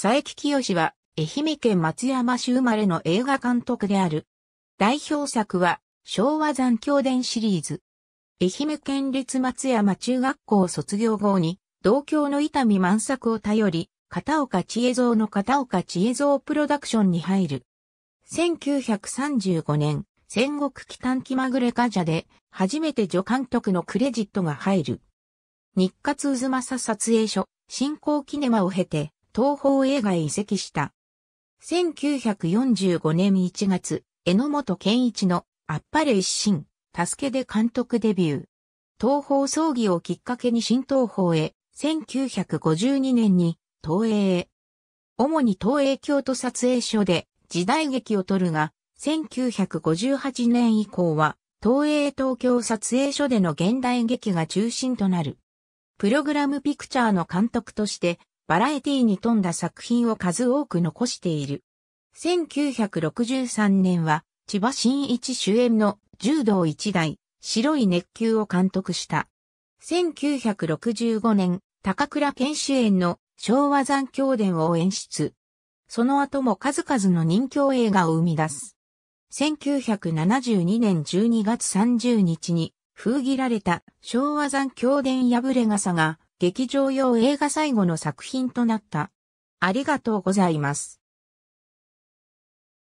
佐伯清は、愛媛県松山市生まれの映画監督である。代表作は、昭和残響伝シリーズ。愛媛県立松山中学校卒業後に、同郷の伊丹万作を頼り、片岡千恵蔵の片岡千恵蔵プロダクションに入る。1935年、戦国期短期まぐれガジャで、初めて助監督のクレジットが入る。日活渦政撮影所、新興キネマを経て、東宝映画へ移籍した。1945年1月、榎本健一のあっぱれ一心、助けで監督デビュー。東宝葬儀をきっかけに新東宝へ、1952年に東映へ。主に東映京都撮影所で時代劇を撮るが、1958年以降は東映東京撮影所での現代劇が中心となる。プログラムピクチャーの監督としてバラエティに富んだ作品を数多く残している。1963年は、千葉真一主演の柔道一代、白い熱球を監督した。1965年、高倉健主演の昭和残教伝を演出。その後も数々の人気映画を生み出す。1972年12月30日に封切られた昭和残教伝破れ傘が劇場用映画最後の作品となった。ありがとうございます。